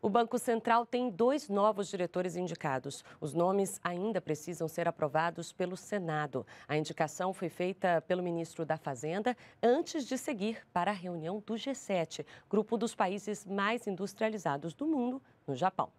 O Banco Central tem dois novos diretores indicados. Os nomes ainda precisam ser aprovados pelo Senado. A indicação foi feita pelo ministro da Fazenda antes de seguir para a reunião do G7, grupo dos países mais industrializados do mundo, no Japão.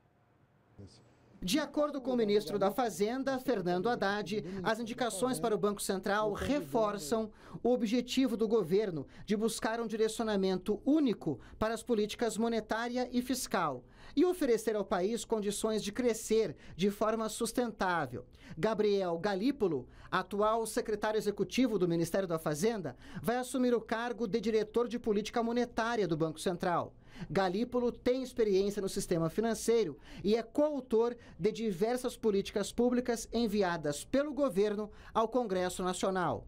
De acordo com o ministro da Fazenda, Fernando Haddad, as indicações para o Banco Central reforçam o objetivo do governo de buscar um direcionamento único para as políticas monetária e fiscal e oferecer ao país condições de crescer de forma sustentável. Gabriel Galípolo, atual secretário executivo do Ministério da Fazenda, vai assumir o cargo de diretor de política monetária do Banco Central. Galípolo tem experiência no sistema financeiro e é coautor de diversas políticas públicas enviadas pelo governo ao Congresso Nacional.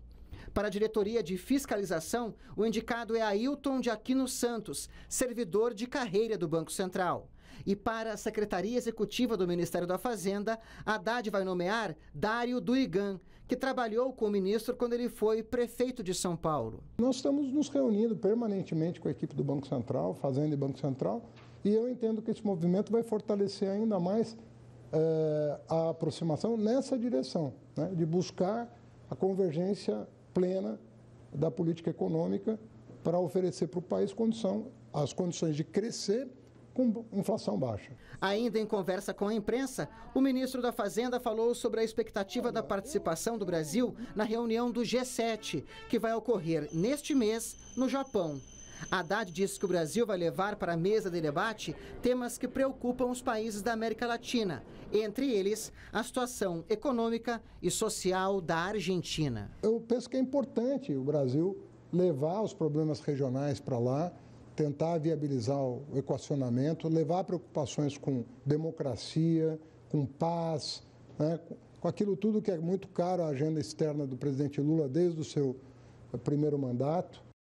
Para a diretoria de fiscalização, o indicado é Ailton de Aquino Santos, servidor de carreira do Banco Central. E para a Secretaria Executiva do Ministério da Fazenda, Haddad vai é nomear Dário Duigan que trabalhou com o ministro quando ele foi prefeito de São Paulo. Nós estamos nos reunindo permanentemente com a equipe do Banco Central, Fazenda e Banco Central, e eu entendo que esse movimento vai fortalecer ainda mais eh, a aproximação nessa direção, né, de buscar a convergência plena da política econômica para oferecer para o país condição, as condições de crescer com inflação baixa. Ainda em conversa com a imprensa, o ministro da Fazenda falou sobre a expectativa da participação do Brasil na reunião do G7, que vai ocorrer neste mês no Japão. Haddad disse que o Brasil vai levar para a mesa de debate temas que preocupam os países da América Latina, entre eles a situação econômica e social da Argentina. Eu penso que é importante o Brasil levar os problemas regionais para lá tentar viabilizar o equacionamento, levar preocupações com democracia, com paz, né, com aquilo tudo que é muito caro à agenda externa do presidente Lula desde o seu eh, primeiro mandato.